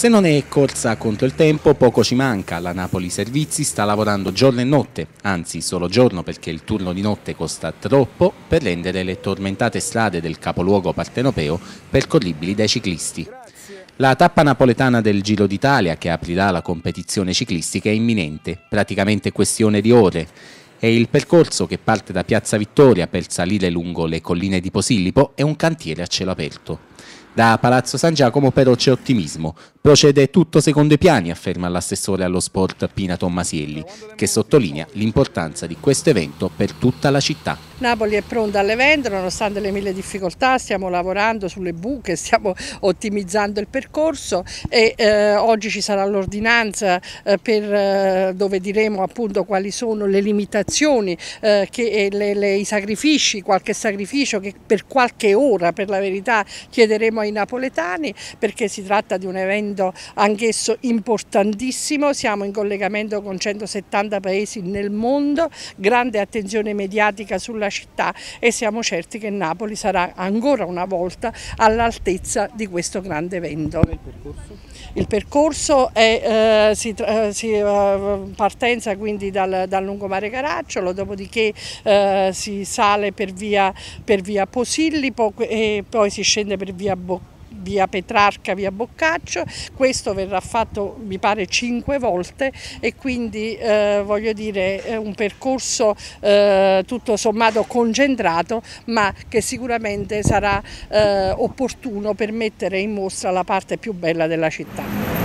Se non è corsa contro il tempo, poco ci manca. La Napoli Servizi sta lavorando giorno e notte, anzi solo giorno perché il turno di notte costa troppo per rendere le tormentate strade del capoluogo partenopeo percorribili dai ciclisti. La tappa napoletana del Giro d'Italia che aprirà la competizione ciclistica è imminente, praticamente questione di ore. E il percorso che parte da Piazza Vittoria per salire lungo le colline di Posillipo è un cantiere a cielo aperto. Da Palazzo San Giacomo però c'è ottimismo. Procede tutto secondo i piani, afferma l'assessore allo sport Pina Tommasielli, che sottolinea l'importanza di questo evento per tutta la città. Napoli è pronta all'evento nonostante le mille difficoltà, stiamo lavorando sulle buche, stiamo ottimizzando il percorso e eh, oggi ci sarà l'ordinanza eh, eh dove diremo appunto quali sono le limitazioni eh, che, le, le, i sacrifici, qualche sacrificio che per qualche ora per la verità chiederemo ai napoletani perché si tratta di un evento anch'esso importantissimo, siamo in collegamento con 170 paesi nel mondo, grande attenzione mediatica sulla città e siamo certi che Napoli sarà ancora una volta all'altezza di questo grande evento. Il percorso? è eh, si, eh, si, eh, partenza quindi dal, dal, lungomare Caracciolo, dopodiché eh, si sale per via, per via Posillipo e poi si scende per via Bocca via Petrarca, via Boccaccio, questo verrà fatto mi pare cinque volte e quindi eh, voglio dire è un percorso eh, tutto sommato concentrato ma che sicuramente sarà eh, opportuno per mettere in mostra la parte più bella della città.